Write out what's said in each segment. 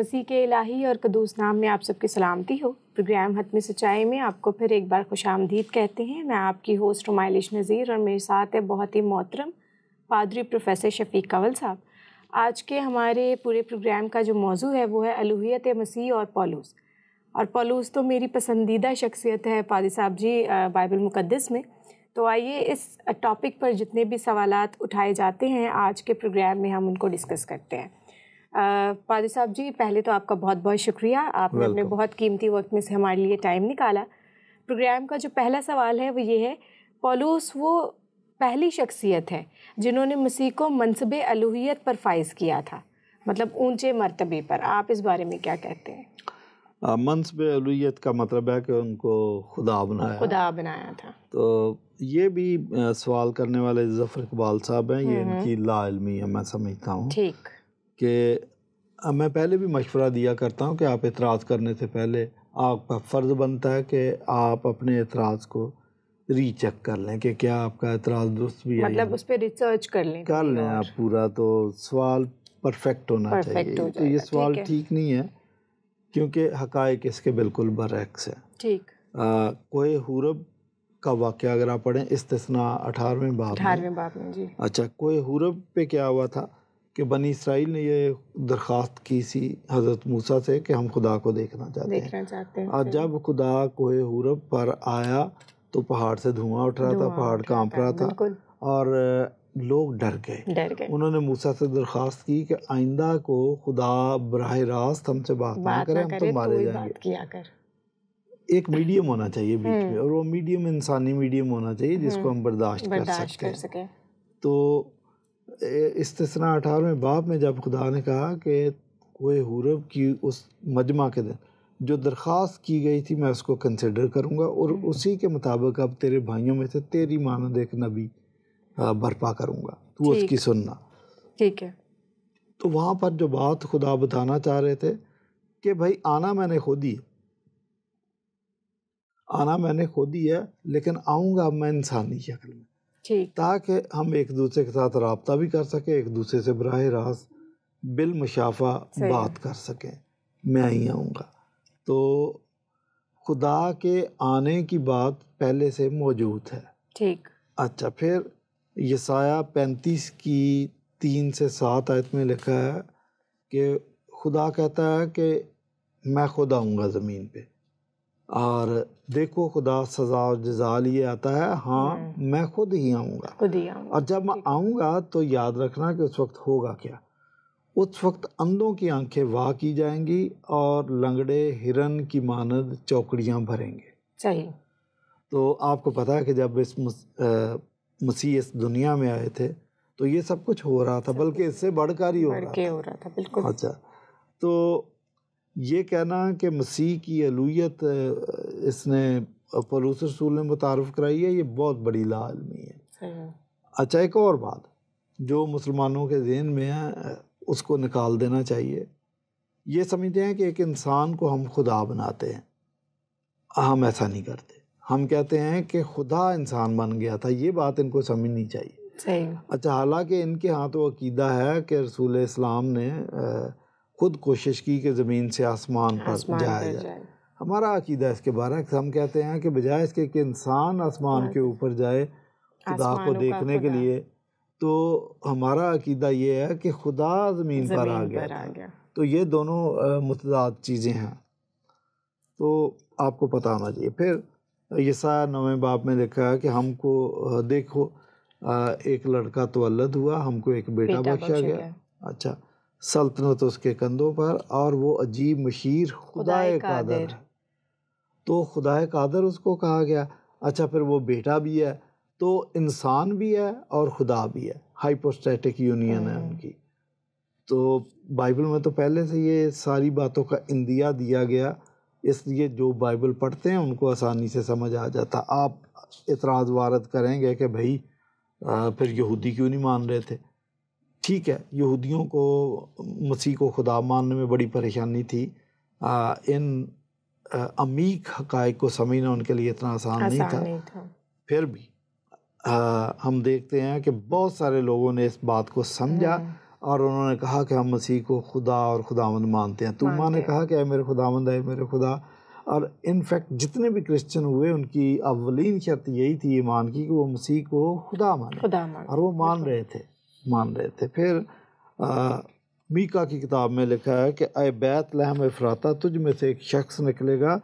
مسیح کے الہی اور قدوس نام میں آپ سب کی سلامتی ہو پروگرام حتم سچائی میں آپ کو پھر ایک بار خوش آمدید کہتے ہیں میں آپ کی ہوسٹ رومائلش نذیر اور میرے ساتھ ہے بہت ہی محترم پادری پروفیسر شفیق کول صاحب آج کے ہمارے پورے پروگرام کا جو موضوع ہے وہ ہے الوحیت مسیح اور پولوس اور پولوس تو میری پسندیدہ شخصیت ہے پادری صاحب جی بائبل مقدس میں تو آئیے اس ٹاپک پر جتنے بھی سوالات اٹھائے جاتے ہیں آج کے پروگرام میں ہم ان کو ڈسکس کرتے ہیں پادر صاحب جی پہلے تو آپ کا بہت بہت شکریہ آپ نے اپنے بہت قیمتی وقت میں سے ہمارے لیے ٹائم نکالا پروگرام کا جو پہلا سوال ہے وہ یہ ہے پولوس وہ پہلی شخصیت ہے جنہوں نے مسیح کو منصب الوحیت پر فائز کیا تھا مطلب اونچے مرتبے پر آپ اس بارے میں کیا کہتے ہیں منصب الوحیت کا مطلب ہے کہ ان کو خدا بنایا خدا بنایا تھا تو یہ بھی سوال کرنے والے ظفر اقبال صاحب ہیں یہ ان کی لا علمی ہے میں سمجھتا ہوں ٹھیک کہ میں پہلے بھی مشورہ دیا کرتا ہوں کہ آپ اعتراض کرنے سے پہلے آپ کا فرض بنتا ہے کہ آپ اپنے اعتراض کو ری چیک کر لیں کہ کیا آپ کا اعتراض درست بھی ہے مطلب اس پہ ریسرچ کر لیں کر لیں آپ پورا تو سوال پرفیکٹ ہونا چاہیے تو یہ سوال ٹھیک نہیں ہے کیونکہ حقائق اس کے بالکل برعکس ہے ٹھیک کوئے حورب کا واقعہ اگر آپ پڑھیں استثنا اٹھارہویں باب اٹھارہویں باب میں جی۔ اچھا کوئے حورب پہ کیا ہوا تھا کہ بنی اسرائیل نے یہ درخواست کی سی حضرت موسا سے کہ ہم خدا کو دیکھنا چاہتے ہیں اور جب خدا کوہ حورب پر آیا تو پہاڑ سے دھواں اٹھ رہا تھا پہاڑ کانپ رہا تھا اور لوگ ڈر گئے انہوں نے موسا سے درخواست کی کہ آئندہ کو خدا براہ راست ہم سے بات نہ کرے ہم تو مارے جائیں گے ایک میڈیم ہونا چاہیے بیچ میں اور وہ میڈیم انسانی میڈیم ہونا چاہیے جس کو ہم برداشت کر سکتے تو استثنا اٹھارہویں باپ میں جب خدا نے کہا کہ کوئی حورب کی اس مجمع کے دن جو درخواست کی گئی تھی میں اس کو کنسیڈر کروں گا اور اسی کے مطابق اب تیرے بھائیوں میں سے تیری ماند ایک نبی برپا کروں گا تو اس کی سننا ٹھیک ہے تو وہاں پر جو بات خدا بتانا چاہ رہے تھے کہ بھائی آنا میں نے خود ہی آنا میں نے خود ہی ہے لیکن آؤں گا اب میں انسانی شکل میں تاکہ ہم ایک دوسرے کے ساتھ رابطہ بھی کر سکیں ایک دوسرے سے براہ راست بالمشافہ بات کر سکیں میں ہی آؤں گا تو خدا کے آنے کی بات پہلے سے موجود ہے ٹھیک اچھا پھر یسایہ پینتیس کی تین سے سات آیت میں لکھا ہے کہ خدا کہتا ہے کہ میں خود آؤں گا زمین پہ اور دیکھو خدا سزا و جزا لیے آتا ہے ہاں میں خود ہی آؤں گا اور جب میں آؤں گا تو یاد رکھنا کہ اس وقت ہوگا کیا اس وقت اندھوں کی آنکھیں واہ کی جائیں گی اور لنگڑے ہرن کی ماند چوکڑیاں بھریں گے صحیح تو آپ کو پتا ہے کہ جب اس مسیح اس دنیا میں آئے تھے تو یہ سب کچھ ہو رہا تھا بلکہ اس سے بڑھ کر ہی ہو ہو رہا تھا بالکل اچھا تو یہ کہنا کہ مسیح کی علویت اس نے فلوس رسول نے متعارف کرائی ہے یہ بہت بڑی لا علمی ہے اچھا ایک اور بات جو مسلمانوں کے ذہن میں ہے اس کو نکال دینا چاہیے یہ سمجھتے ہیں کہ ایک انسان کو ہم خدا بناتے ہیں ہم ایسا نہیں کرتے ہم کہتے ہیں کہ خدا انسان بن گیا تھا یہ بات ان کو سمجھنی چاہیے اچھا حالانکہ ان کے ہاں تو عقیدہ ہے کہ رسول اسلام نے خود کوشش کی کہ زمین سے آسمان پر جایا جائے ہمارا عقیدہ اس کے بارے ہم کہتے ہیں کہ بجائے اس کے کہ انسان آسمان ہاں۔ کے اوپر جائے خدا کو دیکھنے کے لیے تو ہمارا عقیدہ یہ ہے کہ خدا زمین پر آ گیا تو یہ دونوں متضاد چیزیں ہیں تو آپ کو پتہ ہونا چاہیے پھر سا نویں باپ میں لکھا ہے کہ ہم کو دیکھو ایک لڑکا تولد ہوا ہم کو ایک بیٹا بخشا گیا اچھا سلطنت اس کے کندھوں پر اور وہ عجیب مشیر خدا قادر تو خدا قادر اس کو کہا گیا اچھا پھر وہ بیٹا بھی ہے تو انسان بھی ہے اور خدا بھی ہے ہائپوسٹیٹک یونین ہے ہاں۔ ان کی تو بائبل میں تو پہلے سے یہ ساری باتوں کا اندیا دیا گیا اس لیے جو بائبل پڑھتے ہیں ان کو آسانی سے سمجھ آ جاتا آپ اعتراض وارد کریں گے کہ بھائی پھر یہودی کیوں نہیں مان رہے تھے ٹھیک ہے یہودیوں کو مسیح کو خدا ماننے میں بڑی پریشانی تھی ان عمیق حقائق کو سمجھنا ان کے لیے اتنا آسان نہیں تھا پھر بھی ہم دیکھتے ہیں کہ بہت سارے لوگوں نے اس بات کو سمجھا اور انہوں نے کہا کہ ہم مسیح کو خدا اور خدا مانتے ہیں تو ماں نے کہا کہ اے میرے خدا مند اے میرے خدا اور ان فیکٹ جتنے بھی کرسچن ہوئے ان کی اولین شرط یہی تھی ایمان کی کہ وہ مسیح کو خدا مان اور وہ مان رہے تھے مان رہے تھے پھر میکا کی کتاب میں لکھا ہے کہ اے بیت لہم افراتا تجھ میں سے ایک شخص نکلے گا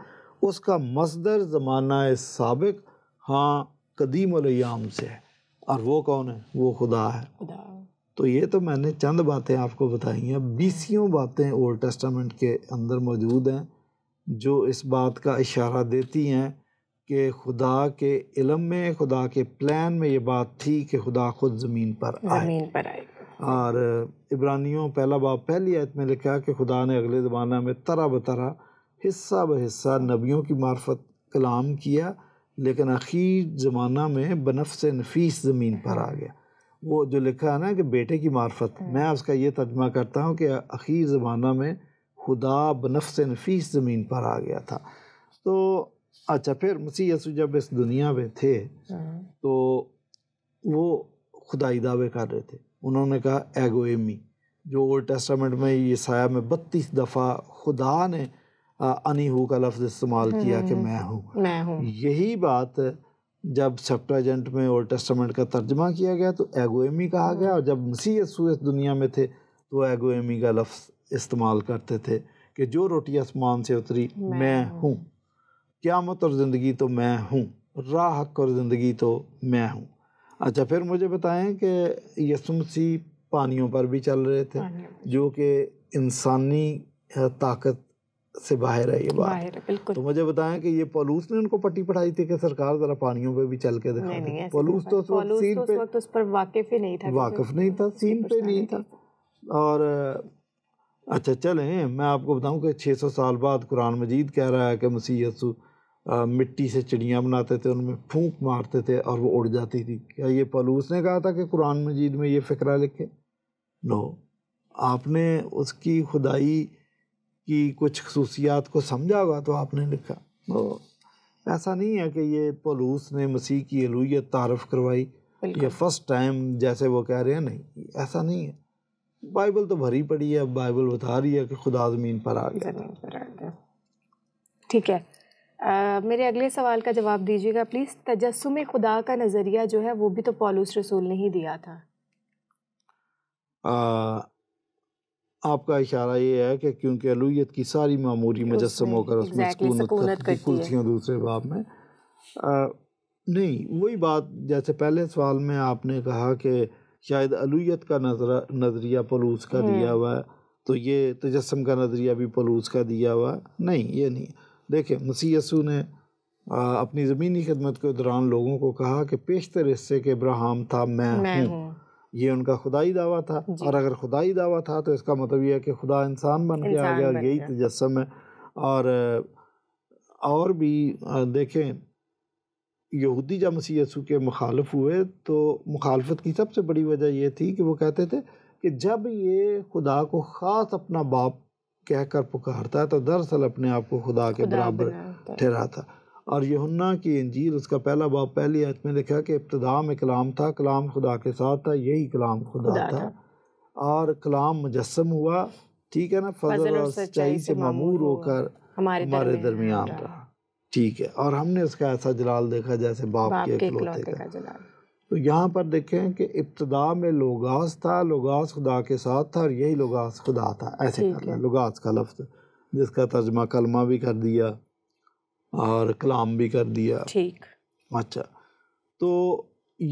اس کا مصدر زمانہ سابق ہاں قدیم الیام سے ہے اور وہ کون ہے وہ خدا ہے خدا تو یہ تو میں نے چند باتیں آپ کو بتائی ہیں بیسیوں باتیں اولڈ ٹیسٹامنٹ کے اندر موجود ہیں جو اس بات کا اشارہ دیتی ہیں کہ خدا کے علم میں خدا کے پلان میں یہ بات تھی کہ خدا خود زمین پر آئے اور عبرانیوں پہلا باپ پہلی آیت میں لکھا کہ خدا نے اگلے زمانہ میں طرح ب حصہ بحصہ نبیوں کی معرفت کلام کیا لیکن اخیر زمانہ میں بنفس نفیس زمین پر آ گیا وہ جو لکھا ہے نا کہ بیٹے کی معرفت ہاں۔ میں اس کا یہ ترجمہ کرتا ہوں کہ اخیر زمانہ میں خدا بنفس نفیس زمین پر آ گیا تھا تو اچھا پھر مسیح یسو جب اس دنیا میں تھے ہاں۔ تو وہ خدائی دعوے کر رہے تھے انہوں نے کہا ایگو ایمی جو اولڈ ٹیسٹامنٹ میں یہ سایہ میں بتیس دفعہ خدا نے انی ہو کا لفظ استعمال کیا کہ میں ہوں یہی بات جب سپٹاجنٹ ایجنٹ میں اولڈ ٹیسٹامنٹ کا ترجمہ کیا گیا تو ایگو ایمی کہا گیا اور جب مسیح یسو اس دنیا میں تھے تو ایگو ایمی کا لفظ استعمال کرتے تھے کہ جو روٹی آسمان سے اتری میں ہوں قیامت اور زندگی تو میں ہوں راہ حق اور زندگی تو میں ہوں اچھا پھر مجھے بتائیں کہ یسمسی پانیوں پر بھی چل رہے تھے جو کہ انسانی طاقت سے باہر ہے یہ بات تو مجھے بتائیں کہ یہ پولوس نے ان کو پٹی پڑھائی تھی کہ سرکار ذرا پانیوں پہ بھی چل کے دکھا پولوس تو اس اس وقت پر واقف ہی نہیں تھا واقف نہیں تھا سین نہیں تھا اور اچھا چلیں میں آپ کو بتاؤں کہ چھ سو سال بعد قرآن مجید کہہ رہا ہے کہ مسیح یسو مٹی سے چڑیاں بناتے تھے ان میں پھونک مارتے تھے اور وہ اڑ جاتی تھی کیا یہ پلوس نے کہا تھا کہ قرآن مجید میں یہ فکرہ لکھے نو آپ نے اس کی خدائی کی کچھ خصوصیات کو سمجھا ہوا تو آپ نے لکھا نو ایسا نہیں ہے کہ یہ پلوس نے مسیح کی علویت تعارف کروائی یہ فرسٹ ٹائم جیسے وہ کہہ رہے ہیں نہیں ایسا نہیں ہے بائبل تو بھری پڑی ہے بائبل بتا رہی ہے کہ خدا زمین پر آ گیا ٹھیک ہے میرے اگلے سوال کا جواب دیجیے گا پلیز تجسم خدا کا نظریہ جو ہے وہ بھی تو پولوس رسول نے ہی دیا تھا آپ کا اشارہ یہ ہے کہ کیونکہ الویت کی ساری معمولی مجسم ہو کر اس میں سکونت اسکول دوسرے باب میں نہیں وہی بات جیسے پہلے سوال میں آپ نے کہا کہ شاید الویت کا نظریہ پلوس کا دیا ہوا ہے تو یہ تجسم کا نظریہ بھی پلوس کا دیا ہوا ہے نہیں یہ نہیں دیکھیں مسیح یسو نے اپنی زمینی خدمت کے دوران لوگوں کو کہا کہ پیشتر حصے کے ابراہم تھا میں ہوں یہ ان کا خدائی دعویٰ تھا جی۔ اور اگر خدائی دعویٰ تھا تو اس کا مطلب یہ ہے کہ خدا انسان بن کے آ گیا یہی تجسم ہے اور اور بھی دیکھیں یہودی جا مسیح یسو کے مخالف ہوئے تو مخالفت کی سب سے بڑی وجہ یہ تھی کہ وہ کہتے تھے کہ جب یہ خدا کو خاص اپنا باپ کہہ کر پکارتا ہے تو دراصل اپنے آپ کو خدا کے خدا برابر ٹھہراتا اور یہنا کی انجیل اس کا پہلا باپ پہلی آیت میں لکھا کہ ابتدا میں کلام تھا کلام خدا کے ساتھ تھا یہی کلام خدا, خدا تھا اور کلام مجسم ہوا ٹھیک ہے نا فضل اور سچائی سے معمور ہو کر ہمارے درمیان رہا ٹھیک ہے اور ہم نے اس کا ایسا جلال دیکھا جیسے باپ کے اکلوتے کا جلال تو یہاں پر دیکھیں کہ ابتدا میں لوگاس تھا لوگاس خدا کے ساتھ تھا اور یہی لوگاس خدا تھا ایسے کر لیں لوگاس کا لفظ جس کا ترجمہ کلمہ بھی کر دیا اور کلام بھی کر دیا ٹھیک اچھا تو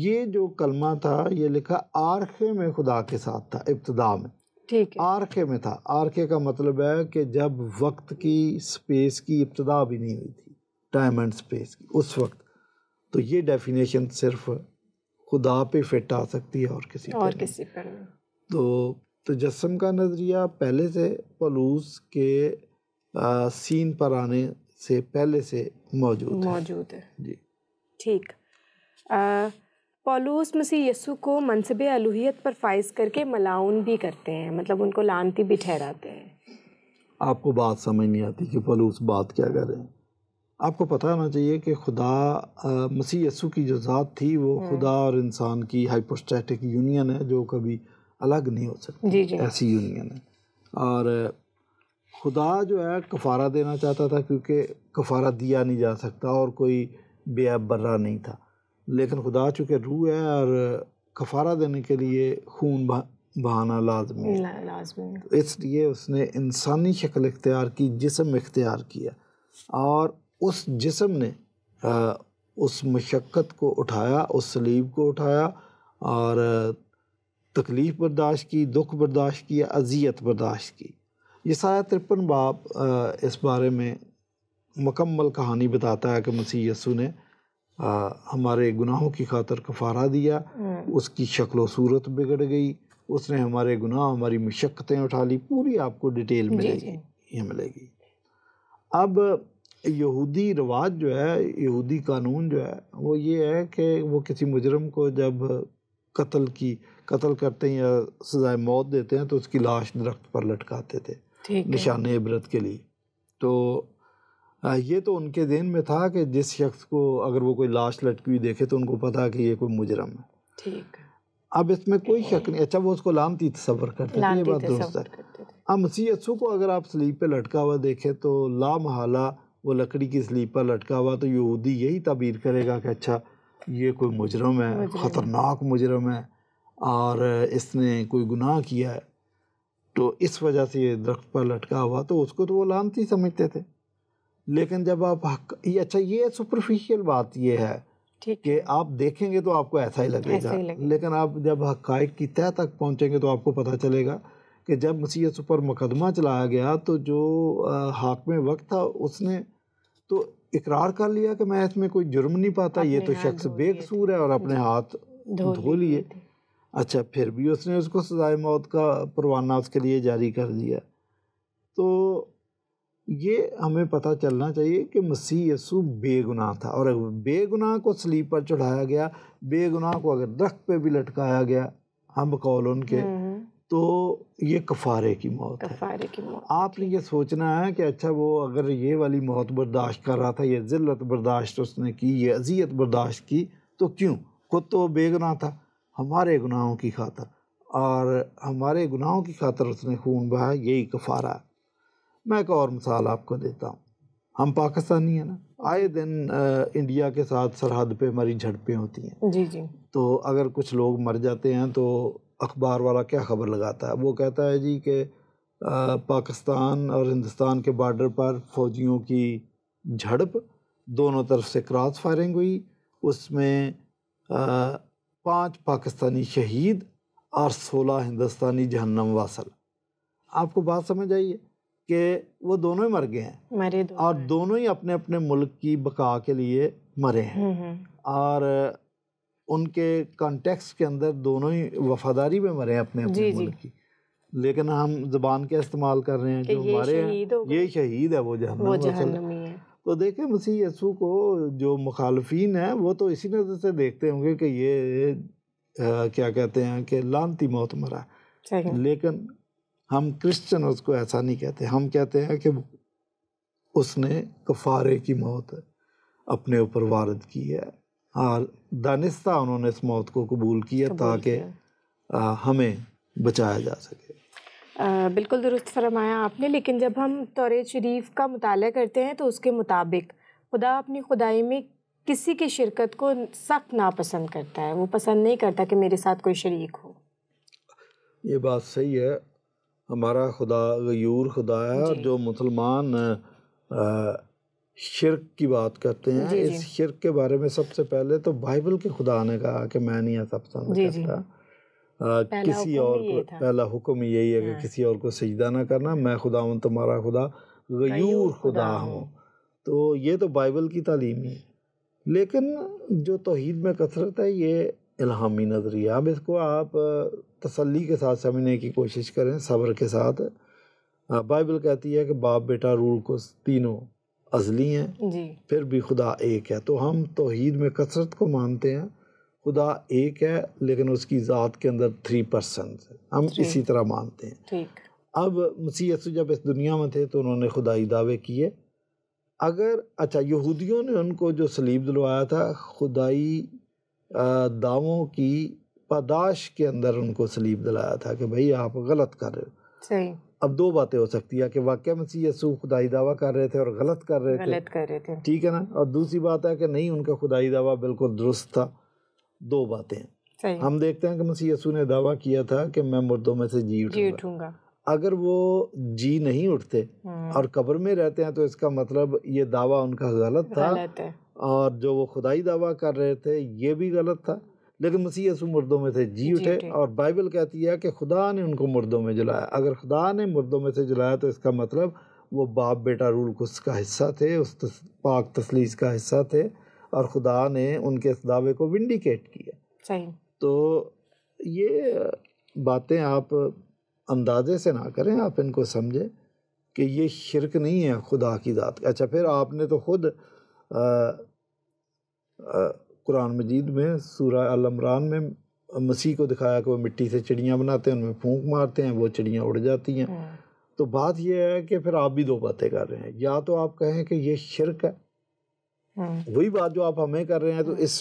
یہ جو کلمہ تھا یہ لکھا آرخے میں خدا کے ساتھ تھا ابتدا میں ٹھیک آرخے میں تھا آرخے کا مطلب ہے کہ جب وقت کی سپیس کی ابتدا بھی نہیں ہوئی تھی ٹائم اینڈ سپیس کی اس وقت تو یہ ڈیفینیشن صرف خدا پہ فٹ آ سکتی ہے اور کسی اور کسی پر تو تجسم کا نظریہ پہلے سے پلوس کے سین پر آنے سے پہلے سے موجود موجود ہے جی ٹھیک پولوس مسیح یسو کو منصب الوحیت پر فائز کر کے ملاؤن بھی کرتے ہیں مطلب ان کو لانتی بھی ٹھہراتے ہیں آپ کو بات سمجھ نہیں آتی کہ پولوس بات کیا کر رہے ہیں آپ کو پتہ ہونا چاہیے کہ خدا مسیح یسو کی جو ذات تھی وہ خدا اور انسان کی ہائپوسٹیٹک یونین ہے جو کبھی الگ نہیں ہو سکتی جی، جی۔ ایسی یونین ہے اور خدا جو ہے کفارہ دینا چاہتا تھا کیونکہ کفارہ دیا نہیں جا سکتا اور کوئی بے برہ نہیں تھا لیکن خدا چونکہ روح ہے اور کفارہ دینے کے لیے خون بہانا لازمی ہے لازمی اس لیے اس نے انسانی شکل اختیار کی جسم اختیار کیا اور اس جسم نے اس مشقت کو اٹھایا اس سلیب کو اٹھایا اور تکلیف برداشت کی دکھ برداشت کیا اذیت برداشت کی یہ سایہ ترپن باپ اس بارے میں مکمل کہانی بتاتا ہے کہ مسیح یسو نے ہمارے گناہوں کی خاطر کفارہ دیا اس کی شکل و صورت بگڑ گئی اس نے ہمارے گناہ ہماری مشقتیں اٹھا لی پوری آپ کو ڈیٹیل جی، ملے گی جی۔ یہ ملے گی اب یہودی رواج جو ہے یہودی قانون جو ہے وہ یہ ہے کہ وہ کسی مجرم کو جب قتل کی قتل کرتے ہیں یا سزائے موت دیتے ہیں تو اس کی لاش درخت پر لٹکاتے تھے نشان عبرت کے لیے تو یہ تو ان کے ذہن میں تھا کہ جس شخص کو اگر وہ کوئی لاش لٹکی ہوئی دیکھے تو ان کو پتا کہ یہ کوئی مجرم ہے ٹھیک اب اس میں کوئی شک نہیں اچھا وہ اس کو لامتی تصور کرتے تھے یہ بات درست ہے اب مسی کو اگر آپ سلیپ پہ لٹکا ہوا دیکھے تو لا محالہ وہ لکڑی کی سلیپ پر لٹکا ہوا تو یہودی یہی تعبیر کرے گا کہ اچھا یہ کوئی مجرم ہے خطرناک مجرم ہے اور اس نے کوئی گناہ کیا ہے تو اس وجہ سے یہ درخت پر لٹکا ہوا تو اس کو تو وہ لانتی سمجھتے تھے لیکن جب آپ حق یہ اچھا یہ سپرفیشیل بات یہ ہے کہ آپ دیکھیں گے تو آپ کو ایسا ہی لگے گا لیکن آپ جب حقائق کی طے تک پہنچیں گے تو آپ کو پتہ چلے گا کہ جب مسیحت پر مقدمہ چلایا گیا تو جو حاکم وقت تھا اس نے تو اقرار کر لیا کہ میں اس میں کوئی جرم نہیں پاتا یہ تو ہاں شخص بے قصور ہے اور اپنے ہاتھ دھو لیے اچھا پھر بھی اس نے اس کو سزائے موت کا پروانہ اس کے لیے جاری کر دیا تو یہ ہمیں پتہ چلنا چاہیے کہ مسیح یسو بے گناہ تھا اور بے گناہ کو سلیپ پر چڑھایا گیا بے گناہ کو اگر درخت پہ بھی لٹکایا گیا ہم قول ان کے تو یہ کفارے کی موت ہے آپ نے یہ سوچنا ہے کہ اچھا وہ اگر یہ والی موت برداشت کر رہا تھا یہ ذلت برداشت اس نے کی یہ اذیت برداشت کی تو کیوں خود تو بے گناہ تھا ہمارے گناہوں کی خاطر اور ہمارے گناہوں کی خاطر اس نے خون بہایا یہی کفارہ ہے میں ایک اور مثال آپ کو دیتا ہوں ہم پاکستانی ہیں نا آئے دن انڈیا کے ساتھ سرحد پہ ہماری جھڑپیں ہوتی ہیں جی جی تو اگر کچھ لوگ مر جاتے ہیں تو اخبار والا کیا خبر لگاتا ہے وہ کہتا ہے جی کہ پاکستان اور ہندوستان کے بارڈر پر فوجیوں کی جھڑپ دونوں طرف سے کراس فائرنگ ہوئی اس میں پانچ پاکستانی شہید اور سولہ ہندوستانی جہنم واصل آپ کو بات سمجھ آئیے کہ وہ دونوں ہی مر گئے ہیں اور دونوں ہی اپنے اپنے ملک کی بقا کے لیے مرے ہیں اور ان کے کانٹیکس کے اندر دونوں ہی وفاداری میں مرے اپنے اپنے جی، جی۔ ملک کی لیکن ہم زبان کا استعمال کر رہے ہیں کہ ہمارے یہ شہید ہے وہ جہنم ہے تو دیکھیں مسیح یسو کو جو مخالفین ہیں وہ تو اسی نظر سے دیکھتے ہوں گے کہ یہ کیا کہتے ہیں کہ لانتی موت مرا لیکن ہم کرسچن اس کو ایسا نہیں کہتے ہم کہتے ہیں کہ اس نے کفارے کی موت اپنے اوپر وارد کی ہے ہاں، دانستہ انہوں نے اس موت کو قبول کیا تاکہ ہمیں بچایا جا سکے بالکل درست فرمایا آپ نے لیکن جب ہم طور شریف کا مطالعہ کرتے ہیں تو اس کے مطابق خدا اپنی خدائی میں کسی کی شرکت کو سخت ناپسند کرتا ہے وہ پسند نہیں کرتا کہ میرے ساتھ کوئی شریک ہو یہ بات صحیح ہے ہمارا خدا غیور خدا ہے جی۔ جو مسلمان شرک کی بات کرتے ہیں جی، اس جی۔ شرک کے بارے میں سب سے پہلے تو بائبل کے خدا نے کہا کہ میں پسند جی, جی۔ کرتا جی کسی اور کو پہلا حکم یہی ہے کہ ہاں۔ کسی اور کو سجدہ نہ کرنا میں خدا ہوں تمہارا خدا غیور خدا ہوں تو یہ تو بائبل کی تعلیم ہے لیکن جو توحید میں کثرت ہے یہ الہامی نظریہ اب اس کو آپ تسلی کے ساتھ سمجھنے کی کوشش کریں صبر کے ساتھ بائبل کہتی ہے کہ باپ بیٹا رول کو تینوں ازلی ہیں جی پھر بھی خدا ایک ہے تو ہم توحید میں کثرت کو مانتے ہیں خدا ایک ہے لیکن اس کی ذات کے اندر تھری پرسنٹ ہم جی اسی طرح مانتے ہیں ٹھیک اب مسیح یسو جب اس دنیا میں تھے تو انہوں نے خدائی دعوے کیے اگر اچھا یہودیوں نے ان کو جو سلیب دلوایا تھا خدائی دعووں کی پاداش کے اندر ان کو سلیب دلایا تھا کہ بھائی آپ غلط کر رہے ہو اب دو باتیں ہو سکتی ہے کہ واقعہ مسیح یسو خدائی دعویٰ کر رہے تھے اور غلط کر رہے تھے ٹھیک ہے نا اور دوسری بات ہے کہ نہیں ان کا خدائی دعویٰ بالکل درست تھا دو باتیں ہم دیکھتے ہیں کہ مسیح یسوع نے دعویٰ کیا تھا کہ میں مردوں میں سے جی اٹھوں گا جی اگر وہ جی نہیں اٹھتے اور قبر میں رہتے ہیں تو اس کا مطلب یہ دعویٰ ان کا غلط تھا اور جو وہ خدائی دعویٰ کر رہے تھے یہ بھی غلط تھا لیکن مسیح یسو مردوں میں سے جی, جی اٹھے اور بائبل کہتی ہے کہ خدا نے ان کو مردوں میں جلایا اگر خدا نے مردوں میں سے جلایا تو اس کا مطلب وہ باپ بیٹا رول کو اس کا حصہ تھے اس پاک تسلیس کا حصہ تھے اور خدا نے ان کے اس دعوے کو ونڈیکیٹ کیا تو یہ باتیں آپ اندازے سے نہ کریں آپ ان کو سمجھیں کہ یہ شرک نہیں ہے خدا کی ذات کا اچھا پھر آپ نے تو خود قرآن مجید میں سورہ علمران میں مسیح کو دکھایا کہ وہ مٹی سے چڑیاں بناتے ہیں ان میں پھونک مارتے ہیں وہ چڑیاں اڑ جاتی ہیں ہاں۔ تو بات یہ ہے کہ پھر آپ بھی دو باتیں کر رہے ہیں یا تو آپ کہیں کہ یہ شرک ہے ہاں۔ وہی بات جو آپ ہمیں کر رہے ہیں تو ہاں۔ اس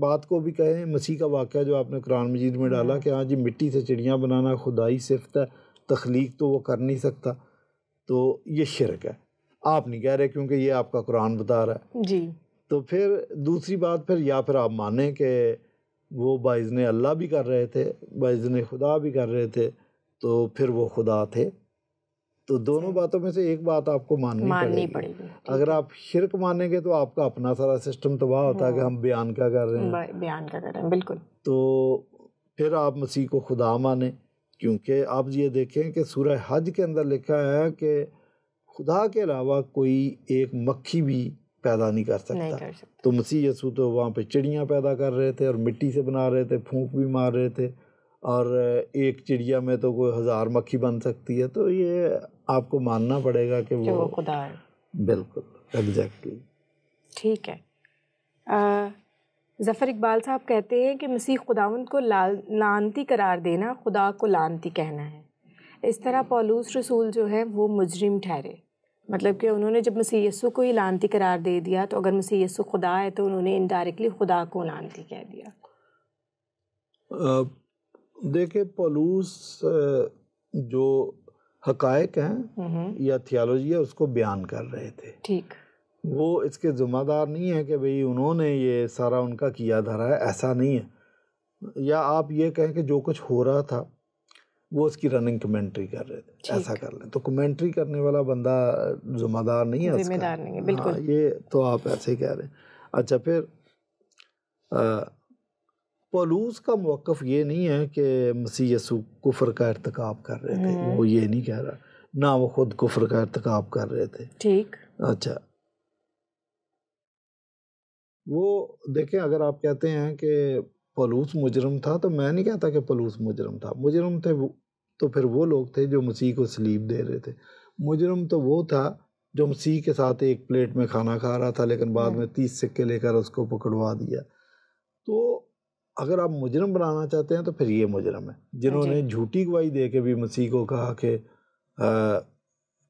بات کو بھی کہیں مسیح کا واقعہ جو آپ نے قرآن مجید میں ڈالا کہ ہاں جی مٹی سے چڑیاں بنانا خدائی صفت ہے تخلیق تو وہ کر نہیں سکتا تو یہ شرک ہے آپ نہیں کہہ رہے کیونکہ یہ آپ کا قرآن بتا رہا ہے جی تو پھر دوسری بات پھر یا پھر آپ مانیں کہ وہ باعزن اللہ بھی کر رہے تھے باعزن خدا بھی کر رہے تھے تو پھر وہ خدا تھے تو دونوں باتوں میں سے ایک بات آپ کو ماننی پڑے گی اگر آپ شرک مانیں گے تو آپ کا اپنا سارا سسٹم تباہ ہوتا ہے کہ ہم بیان کا کر رہے ہیں بیان کا کر رہے ہیں بالکل تو پھر آپ مسیح کو خدا مانیں کیونکہ آپ یہ دیکھیں کہ سورہ حج کے اندر لکھا ہے کہ خدا کے علاوہ کوئی ایک مکھی بھی پیدا نہیں کر سکتا تو مسیح یسو تو وہاں پہ چڑیاں پیدا کر رہے تھے اور مٹی سے بنا رہے تھے پھونک بھی مار رہے تھے اور ایک چڑیا میں تو کوئی ہزار مکھی بن سکتی ہے تو یہ آپ کو ماننا پڑے گا کہ وہ خدا ہے بالکل ایگزیکٹلی ٹھیک ہے ظفر اقبال صاحب کہتے ہیں کہ مسیح خداون کو لانتی قرار دینا خدا کو لانتی کہنا ہے اس طرح پولوس رسول جو ہے وہ مجرم ٹھہرے مطلب کہ انہوں نے جب یسو کو ہی لانتی قرار دے دیا تو اگر مسی خدا ہے تو انہوں نے انڈائریکٹلی خدا کو لانتی کہہ دیا دیکھیں پولوس جو حقائق ہیں یا تھیالوجی ہے اس کو بیان کر رہے تھے ٹھیک وہ اس کے ذمہ دار نہیں ہے کہ بھئی انہوں نے یہ سارا ان کا کیا دھرا ہے ایسا نہیں ہے یا آپ یہ کہیں کہ جو کچھ ہو رہا تھا وہ اس کی رننگ کمنٹری کر رہے تھے ایسا کر لیں تو کمنٹری کرنے والا بندہ ذمہ دار نہیں ہے ہے ذمہ دار نہیں بالکل ہاں، یہ تو آپ ایسے ہی کہہ رہے ہیں اچھا پھر پولوس کا موقف یہ نہیں ہے کہ مسیح یسو کفر کا ارتکاب کر رہے تھے وہ یہ نہیں کہہ رہا نہ وہ خود کفر کا ارتکاب کر رہے تھے ٹھیک اچھا وہ دیکھیں اگر آپ کہتے ہیں کہ پلوس مجرم تھا تو میں نہیں کہتا کہ پلوس مجرم تھا مجرم تھے وہ تو پھر وہ لوگ تھے جو مسیح کو سلیپ دے رہے تھے مجرم تو وہ تھا جو مسیح کے ساتھ ایک پلیٹ میں کھانا کھا رہا تھا لیکن بعد ہاں۔ میں تیس سکے لے کر اس کو پکڑوا دیا تو اگر آپ مجرم بنانا چاہتے ہیں تو پھر یہ مجرم ہے جنہوں ہاں نے جی۔ جھوٹی گواہی دے کے بھی مسیح کو کہا کہ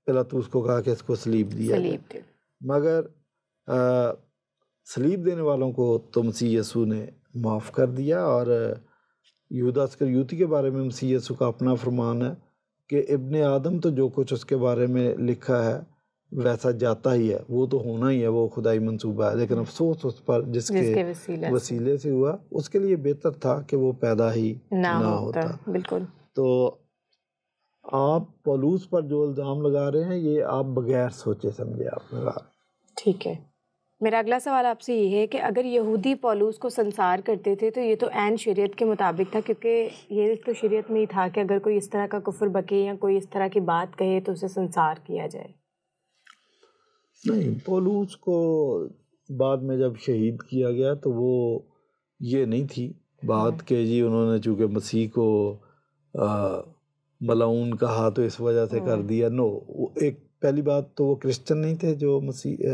پلاتوس تو اس کو کہا کہ اس کو سلیپ دیا سلیب مگر سلیپ دینے والوں کو تو مسیح یسو نے معاف کر دیا اور اسکر یوتی کے بارے میں مسیح یسو کا اپنا فرمان ہے کہ ابن آدم تو جو کچھ اس کے بارے میں لکھا ہے ویسا جاتا ہی ہے وہ تو ہونا ہی ہے وہ خدائی منصوبہ ہے لیکن افسوس اس پر جس کے وسیلے سے ہوا اس کے لیے بہتر تھا کہ وہ پیدا ہی نہ ہوتا بالکل تو آپ پولوس پر جو الزام لگا رہے ہیں یہ آپ بغیر سوچے سمجھے آپ رہے ہیں ٹھیک ہے میرا اگلا سوال آپ سے یہ ہے کہ اگر یہودی پولوس کو سنسار کرتے تھے تو یہ تو عین شریعت کے مطابق تھا کیونکہ یہ تو شریعت میں ہی تھا کہ اگر کوئی اس طرح کا کفر بکے یا کوئی اس طرح کی بات کہے تو اسے سنسار کیا جائے نہیں پولوس کو بعد میں جب شہید کیا گیا تو وہ یہ نہیں تھی بات کہ جی انہوں نے چونکہ مسیح کو ملعون کہا تو اس وجہ سے کر ہاں۔ دیا نو ایک پہلی بات تو وہ کرسچن نہیں تھے جو مسیح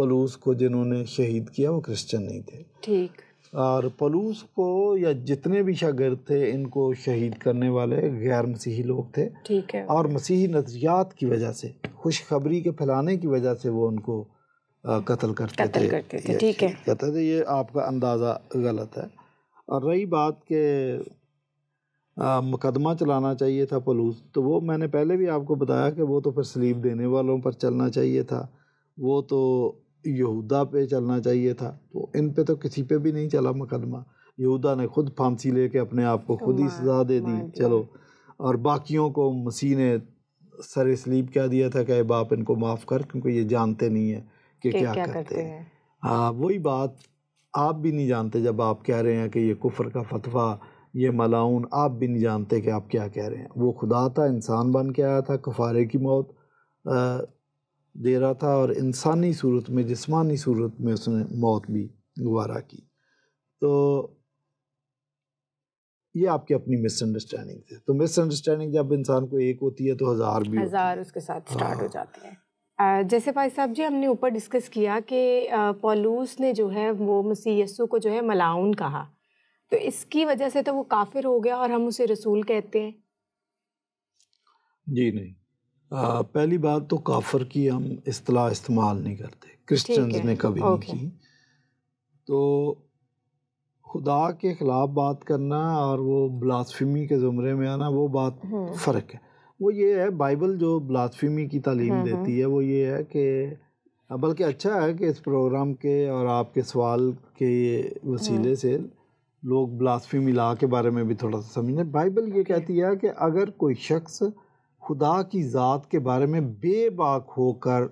پلوس کو جنہوں نے شہید کیا وہ کرسچن نہیں تھے ٹھیک اور پلوس کو یا جتنے بھی شاگرد تھے ان کو شہید کرنے والے غیر مسیحی لوگ تھے ٹھیک ہے اور مسیحی نظریات کی وجہ سے خوشخبری کے پھیلانے کی وجہ سے وہ ان کو قتل کرتے تھے ٹھیک ہے یہ آپ کا اندازہ غلط ہے اور رہی بات کہ مقدمہ چلانا چاہیے تھا پلوس تو وہ میں نے پہلے بھی آپ کو بتایا کہ وہ تو پھر سلیب دینے والوں پر چلنا چاہیے تھا وہ تو یہودا پہ چلنا چاہیے تھا تو ان پہ تو کسی پہ بھی نہیں چلا مقدمہ یہودا نے خود پھانسی لے کے اپنے آپ کو خود ہی سزا دے دی چلو اور باقیوں کو مسیح نے سر سلیپ کیا دیا تھا کہ باپ ان کو معاف کر کیونکہ یہ جانتے نہیں ہیں کہ کیا کرتے ہیں ہاں وہی بات آپ بھی نہیں جانتے جب آپ کہہ رہے ہیں کہ یہ کفر کا فتویٰ یہ ملاؤن آپ بھی نہیں جانتے کہ آپ کیا کہہ رہے ہیں وہ خدا تھا انسان بن کے آیا تھا کفارے کی موت دے رہا تھا اور انسانی صورت میں جسمانی صورت میں اس نے موت بھی گوارا کی تو یہ آپ کی اپنی مس انڈرسٹینڈنگ تھی تو مس انڈرسٹینڈنگ جب انسان کو ایک ہوتی ہے تو ہزار بھی ہزار اس کے ساتھ سٹارٹ ہاں۔ ہو جاتے ہیں جیسے بھائی صاحب جی ہم نے اوپر ڈسکس کیا کہ پولوس نے جو ہے وہ مسیح یسو کو جو ہے ملاؤن کہا تو اس کی وجہ سے تو وہ کافر ہو گیا اور ہم اسے رسول کہتے ہیں جی نہیں پہلی بات تو کافر کی ہم اصطلاح استعمال نہیں کرتے کرسچنز نے کبھی نہیں کی تو خدا کے خلاف بات کرنا اور وہ بلاسفیمی کے زمرے میں آنا وہ بات فرق ہے وہ یہ ہے بائبل جو بلاسفیمی کی تعلیم دیتی ہے وہ یہ ہے کہ بلکہ اچھا ہے کہ اس پروگرام کے اور آپ کے سوال کے وسیلے سے لوگ بلاسفیمی لا کے بارے میں بھی تھوڑا سا سمجھیں بائبل یہ کہتی ہے کہ اگر کوئی شخص خدا کی ذات کے بارے میں بے باک ہو کر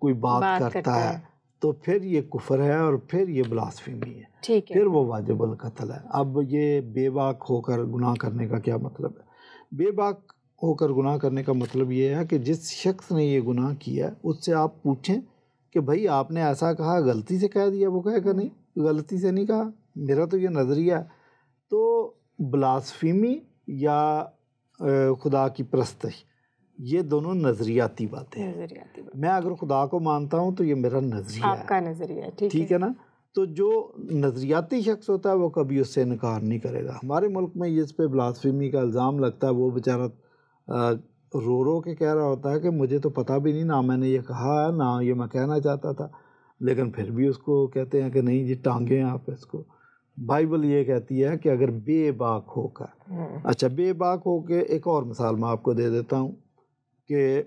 کوئی بات کرتا ہے تو پھر یہ کفر ہے اور پھر یہ بلاسفیمی ہے ٹھیک پھر وہ واجب القتل ہے اب یہ بے باک ہو کر گناہ کرنے کا کیا مطلب ہے بے باک ہو کر گناہ کرنے کا مطلب یہ ہے کہ جس شخص نے یہ گناہ کیا ہے اس سے آپ پوچھیں کہ بھائی آپ نے ایسا کہا غلطی سے کہہ دیا وہ کہے گا نہیں غلطی سے نہیں کہا میرا تو یہ نظریہ تو بلاسفیمی یا خدا کی پرستش یہ دونوں نظریاتی باتیں ہیں میں اگر خدا کو مانتا ہوں تو یہ میرا نظریہ آپ کا نظریہ ٹھیک ہے نا تو جو نظریاتی شخص ہوتا ہے وہ کبھی اس سے انکار نہیں کرے گا ہمارے ملک میں جس پہ بلاسفیمی کا الزام لگتا ہے وہ بیچارہ رو رو کے کہہ رہا ہوتا ہے کہ مجھے تو پتہ بھی نہیں نہ میں نے یہ کہا ہے نہ یہ میں کہنا چاہتا تھا لیکن پھر بھی اس کو کہتے ہیں کہ نہیں جی ٹانگیں آپ اس کو بائبل یہ کہتی ہے کہ اگر بے باک ہو کر اچھا بے باک ہو کے ایک اور مثال میں آپ کو دے دیتا ہوں کہ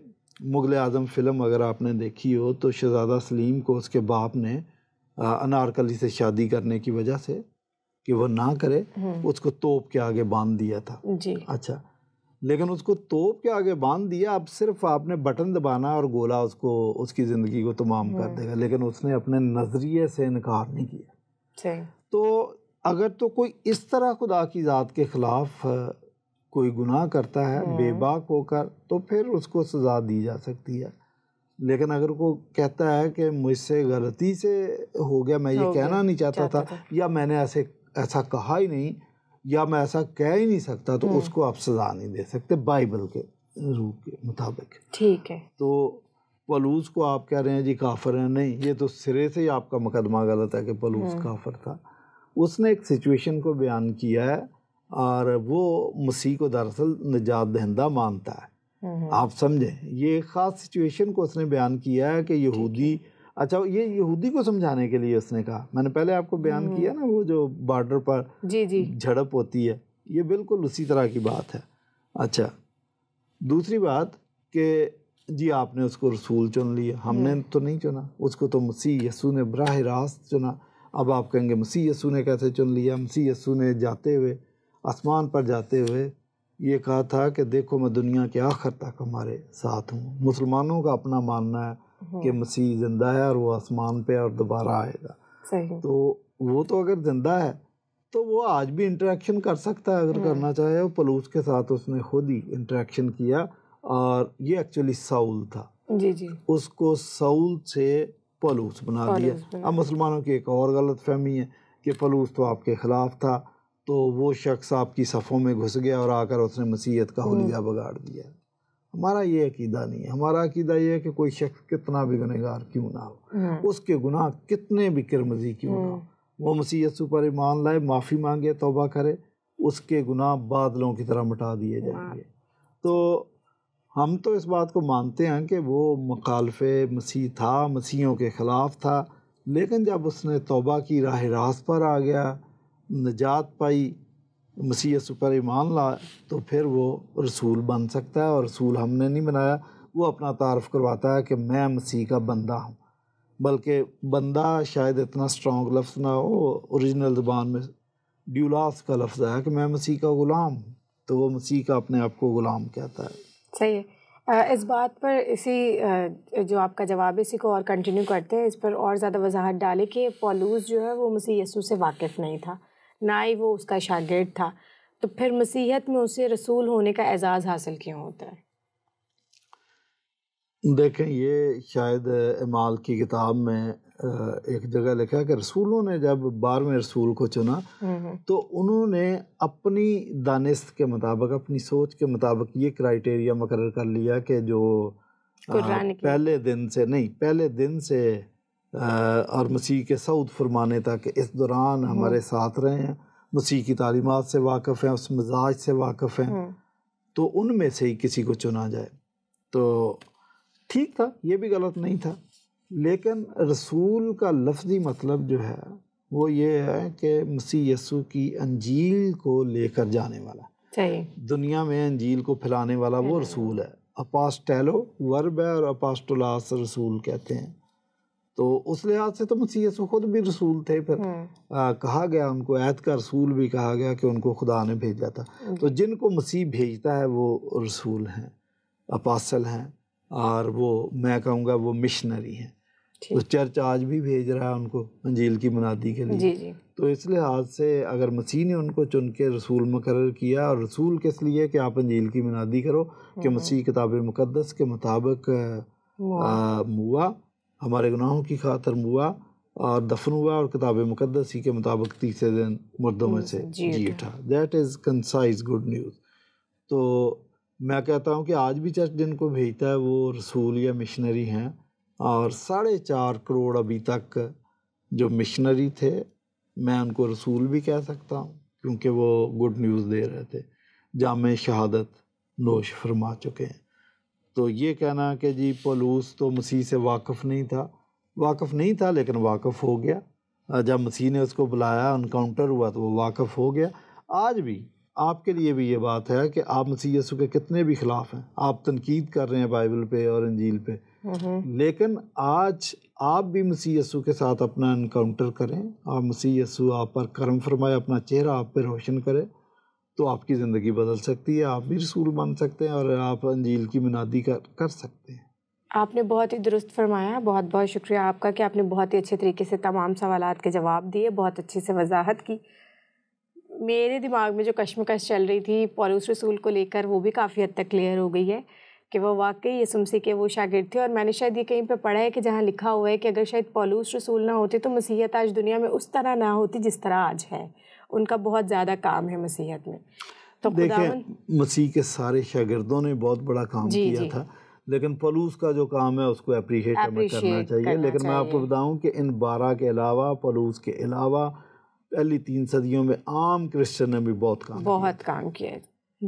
مغل اعظم فلم اگر آپ نے دیکھی ہو تو شہزادہ سلیم کو اس کے باپ نے انارکلی سے شادی کرنے کی وجہ سے کہ وہ نہ کرے اس کو توپ کے آگے باندھ دیا تھا جی اچھا لیکن اس کو توپ کے آگے باندھ دیا اب صرف آپ نے بٹن دبانا اور گولا اس کو اس کی زندگی کو تمام کر دے گا لیکن اس نے اپنے نظریے سے انکار نہیں کیا تو اگر تو کوئی اس طرح خدا کی ذات کے خلاف کوئی گناہ کرتا ہے ہاں۔ بے باک ہو کر تو پھر اس کو سزا دی جا سکتی ہے لیکن اگر وہ کہتا ہے کہ مجھ سے غلطی سے ہو گیا میں یہ کہنا نہیں چاہتا تھا یا میں نے ایسے ایسا کہا ہی نہیں یا میں ایسا کہہ ہی نہیں سکتا تو ہاں۔ اس کو آپ سزا نہیں دے سکتے بائبل کے روح کے مطابق ٹھیک ہے تو پلوس کو آپ کہہ رہے ہیں جی کافر ہیں نہیں یہ تو سرے سے ہی آپ کا مقدمہ غلط ہے کہ پلوس ہاں۔ کافر تھا اس نے ایک سچویشن کو بیان کیا ہے اور وہ مسیح کو دراصل نجات دہندہ مانتا ہے آپ سمجھیں یہ خاص سچویشن کو اس نے بیان کیا ہے کہ یہودی اچھا یہ یہودی کو سمجھانے کے لیے اس نے کہا میں نے پہلے آپ کو بیان کیا نا وہ جو بارڈر پر جی جی جھڑپ ہوتی ہے یہ بالکل اسی طرح کی بات ہے اچھا دوسری بات کہ جی آپ نے اس کو رسول چن لیا ہم نے تو نہیں چنا اس کو تو مسیح یسو نے براہ راست چنا اب آپ کہیں گے مسیح یسو نے کیسے چن لیا مسیح یسو نے جاتے ہوئے آسمان پر جاتے ہوئے یہ کہا تھا کہ دیکھو میں دنیا کے آخر تک ہمارے ساتھ ہوں مسلمانوں کا اپنا ماننا ہے ہاں۔ کہ مسیح زندہ ہے اور وہ آسمان پہ اور دوبارہ آئے گا تو وہ تو اگر زندہ ہے تو وہ آج بھی انٹریکشن کر سکتا ہے اگر ہاں۔ کرنا چاہے وہ پلوس کے ساتھ اس نے خود ہی انٹریکشن کیا اور یہ ایکچولی ساؤل تھا جی، جی۔ اس کو ساؤل سے پلوس بنا دیا اب مسلمانوں کی ایک اور غلط فہمی ہے کہ پلوس تو آپ کے خلاف تھا تو وہ شخص آپ کی صفوں میں گھس گیا اور آ کر اس نے مسیحت کا حلیہ بگاڑ دیا ہمارا یہ عقیدہ نہیں ہے ہمارا عقیدہ یہ ہے کہ کوئی شخص کتنا بھی گنہگار کیوں نہ ہو ہاں۔ اس کے گناہ کتنے بھی کرمزی کیوں نہ ہو ہاں۔ وہ مسیحت سے پر ایمان لائے معافی مانگے توبہ کرے اس کے گناہ بادلوں کی طرح مٹا دیے جائیں گے تو ہم تو اس بات کو مانتے ہیں کہ وہ مخالف مسیح تھا مسیحوں کے خلاف تھا لیکن جب اس نے توبہ کی راہ راست پر آ گیا نجات پائی مسیح پر ایمان لائے تو پھر وہ رسول بن سکتا ہے اور رسول ہم نے نہیں بنایا وہ اپنا تعارف کرواتا ہے کہ میں مسیح کا بندہ ہوں بلکہ بندہ شاید اتنا سٹرونگ لفظ نہ ہو اوریجنل زبان میں ڈیولاس کا لفظ ہے کہ میں مسیح کا غلام ہوں تو وہ مسیح کا اپنے آپ کو غلام کہتا ہے صحیح ہے اس بات پر اسی جو آپ کا جواب ہے اسی کو اور کنٹینیو کرتے ہیں اس پر اور زیادہ وضاحت ڈالے کہ پولوز جو ہے وہ مسیح یسو سے واقف نہیں تھا نہ ہی وہ اس کا شاگرد تھا تو پھر مسیحت میں اسے رسول ہونے کا اعزاز حاصل کیوں ہوتا ہے دیکھیں یہ شاید امال کی کتاب میں ایک جگہ لکھا کہ رسولوں نے جب بارہویں رسول کو چنا تو انہوں نے اپنی دانست کے مطابق اپنی سوچ کے مطابق یہ کرائیٹیریا مقرر کر لیا کہ جو پہلے دن سے نہیں پہلے دن سے اور مسیح کے سعود فرمانے تک اس دوران ہمارے ساتھ رہے ہیں مسیح کی تعلیمات سے واقف ہیں اس مزاج سے واقف ہیں تو ان میں سے ہی کسی کو چنا جائے تو ٹھیک تھا یہ بھی غلط نہیں تھا لیکن رسول کا لفظی مطلب جو ہے وہ یہ ہے کہ مسیح یسو کی انجیل کو لے کر جانے والا دنیا میں انجیل کو پھیلانے والا وہ رسول ہے اپاسٹیلو ورب ہے اور اپاسٹولاس رسول کہتے ہیں تو اس لحاظ سے تو مسیح یسو خود بھی رسول تھے پھر کہا گیا ان کو عید کا رسول بھی کہا گیا کہ ان کو خدا نے بھیجا تھا تو جن کو مسیح بھیجتا ہے وہ رسول ہیں اپاسل ہیں اور وہ میں کہوں گا وہ مشنری ہیں تو چرچ آج بھی بھیج رہا ہے ان کو انجیل کی منادی کے لیے جی، جی۔ تو اس لحاظ سے اگر مسیح نے ان کو چن کے رسول مقرر کیا اور رسول کس لیے کہ آپ انجیل کی منادی کرو کہ مسیح کتاب مقدس کے مطابق موا ہمارے گناہوں کی خاطر ہوا اور دفن ہوا اور کتاب مقدس ہی کے مطابق تیسرے دن مردوں میں سے جی, جی, جی۔ اٹھا that is concise good news تو میں کہتا ہوں کہ آج بھی چرچ جن کو بھیجتا ہے وہ رسول یا مشنری ہیں اور ساڑھے چار کروڑ ابھی تک جو مشنری تھے میں ان کو رسول بھی کہہ سکتا ہوں کیونکہ وہ گڈ نیوز دے رہے تھے جامع شہادت نوش فرما چکے ہیں تو یہ کہنا کہ جی پولوس تو مسیح سے واقف نہیں تھا واقف نہیں تھا لیکن واقف ہو گیا جب مسیح نے اس کو بلایا انکاؤنٹر ہوا تو وہ واقف ہو گیا آج بھی آپ کے لیے بھی یہ بات ہے کہ آپ مسیح یسو کے کتنے بھی خلاف ہیں آپ تنقید کر رہے ہیں بائبل پہ اور انجیل پہ لیکن آج آپ بھی مسیح یسو کے ساتھ اپنا انکاؤنٹر کریں اور مسیح یسو آپ پر کرم فرمائے اپنا چہرہ آپ پہ روشن کرے تو آپ کی زندگی بدل سکتی ہے آپ بھی رسول بن سکتے ہیں اور آپ انجیل کی منادی کر کر سکتے ہیں آپ نے بہت ہی درست فرمایا بہت بہت شکریہ آپ کا کہ آپ نے بہت ہی اچھے طریقے سے تمام سوالات کے جواب دیے بہت اچھے سے وضاحت کی میرے دماغ میں جو کشمکش چل رہی تھی پولوس رسول کو لے کر وہ بھی کافی حد تک کلیئر ہو گئی ہے کہ وہ واقعی یسمسی کے وہ شاگرد تھے اور میں نے شاید یہ کہیں پہ پڑھا ہے کہ جہاں لکھا ہوا ہے کہ اگر شاید پولوس رسول نہ ہوتے تو مسیحت آج دنیا میں اس طرح نہ ہوتی جس طرح آج ہے ان کا بہت زیادہ کام ہے مسیحت میں تو دیکھیں مسیح کے سارے شاگردوں نے بہت بڑا کام جی، کیا جی۔ تھا لیکن پلوس کا جو کام ہے اس کو اپریشیٹ ہمیں کرنا چاہیے لیکن میں آپ کو بتاؤں کہ ان بارہ کے علاوہ پلوس کے علاوہ پہلی تین صدیوں میں عام کرسچن نے بھی بہت کام بہت کام کیا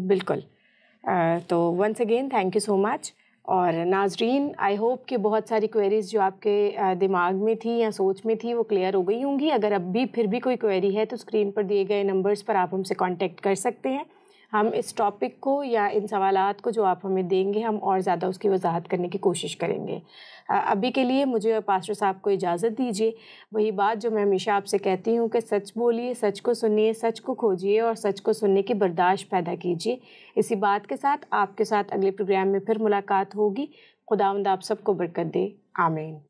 بالکل تو once again thank you so much اور ناظرین آئی ہوپ کہ بہت ساری کوئریز جو آپ کے دماغ میں تھی یا سوچ میں تھی وہ کلیئر ہو گئی ہوں گی اگر اب بھی پھر بھی کوئی کوئری ہے تو اسکرین پر دیے گئے نمبرس پر آپ ہم سے کانٹیکٹ کر سکتے ہیں ہم اس ٹاپک کو یا ان سوالات کو جو آپ ہمیں دیں گے ہم اور زیادہ اس کی وضاحت کرنے کی کوشش کریں گے ابھی کے لیے مجھے پاسٹر صاحب کو اجازت دیجیے وہی بات جو میں ہمیشہ آپ سے کہتی ہوں کہ سچ بولیے سچ کو سنیے سچ کو کھوجیے اور سچ کو سننے کی برداشت پیدا کیجیے اسی بات کے ساتھ آپ کے ساتھ اگلے پروگرام میں پھر ملاقات ہوگی خدا آمد آپ سب کو برکت دے آمین